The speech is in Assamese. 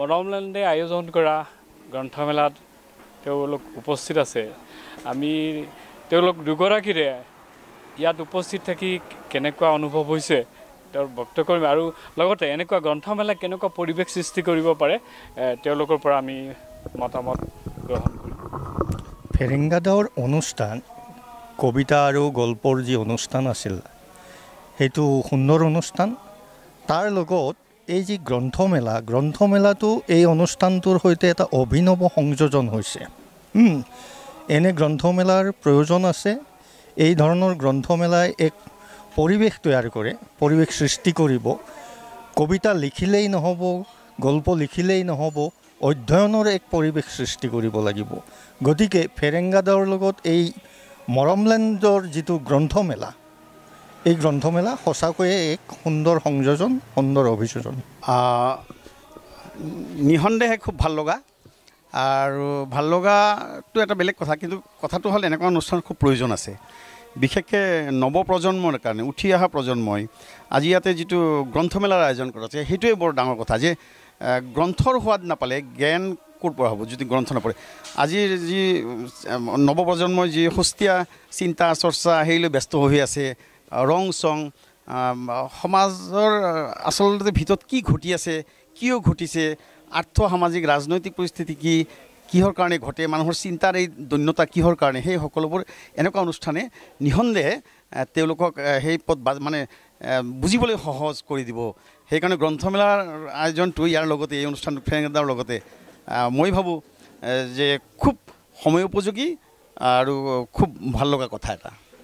মদমলেণ্ডে আয়োজন কৰা গ্ৰন্থমেলাত তেওঁলোক উপস্থিত আছে আমি তেওঁলোক দুগৰাকীৰে ইয়াত উপস্থিত থাকি কেনেকুৱা অনুভৱ হৈছে তেওঁৰ ব্যক্ত কৰিম আৰু লগতে এনেকুৱা গ্ৰন্থমেলাই কেনেকুৱা পৰিৱেশ সৃষ্টি কৰিব পাৰে তেওঁলোকৰ পৰা আমি মতামত গ্ৰহণ কৰিম ফেৰেংগাদাৱৰ অনুষ্ঠান কবিতা আৰু গল্পৰ যি অনুষ্ঠান আছিল সেইটো সুন্দৰ অনুষ্ঠান তাৰ লগত এই যি গ্ৰন্থমেলা গ্ৰন্থমেলাটো এই অনুষ্ঠানটোৰ সৈতে এটা অভিনৱ সংযোজন হৈছে এনে গ্ৰন্থমেলাৰ প্ৰয়োজন আছে এই ধৰণৰ গ্ৰন্থমেলাই এক পৰিৱেশ তৈয়াৰ কৰে পৰিৱেশ সৃষ্টি কৰিব কবিতা লিখিলেই নহ'ব গল্প লিখিলেই নহ'ব অধ্যয়নৰ এক পৰিৱেশ সৃষ্টি কৰিব লাগিব গতিকে ফেৰেংগাদৰ লগত এই মৰমলেণ্ডৰ যিটো গ্ৰন্থমেলা এই গ্ৰন্থমেলা সঁচাকৈয়ে এক সুন্দৰ সংযোজন সুন্দৰ অভিযোজন নিসন্দেহে খুব ভাল লগা আৰু ভাল লগাটো এটা বেলেগ কথা কিন্তু কথাটো হ'ল এনেকুৱা অনুষ্ঠান খুব প্ৰয়োজন আছে বিশেষকৈ নৱপ্ৰজন্মৰ কাৰণে উঠি অহা প্ৰজন্মই আজি ইয়াতে যিটো গ্ৰন্থমেলাৰ আয়োজন কৰা আছে সেইটোৱে বৰ ডাঙৰ কথা যে গ্ৰন্থৰ সোৱাদ নাপালে জ্ঞান ক'ত পৰা হ'ব যদি গ্ৰন্থ নপৰে আজিৰ যি নৱপ্ৰজন্মই যি সুস্থিয়া চিন্তা চৰ্চা সেই লৈ ব্যস্ত হৈ আছে ৰং চং সমাজৰ আচলতে ভিতৰত কি ঘটি আছে কিয় ঘটিছে আৰ্থ সামাজিক ৰাজনৈতিক পৰিস্থিতি কি কিহৰ কাৰণে ঘটে মানুহৰ চিন্তাৰ এই দন্যতা কিহৰ কাৰণে সেই সকলোবোৰ এনেকুৱা অনুষ্ঠানে নিসন্দেহে তেওঁলোকক সেই পথ বা মানে বুজিবলৈ সহজ কৰি দিব সেইকাৰণে গ্ৰন্থমেলাৰ আয়োজনটো ইয়াৰ লগতে এই অনুষ্ঠান ফেৰেংগাৰ লগতে মই ভাবোঁ যে খুব সময় উপযোগী আৰু খুব ভাল লগা কথা এটা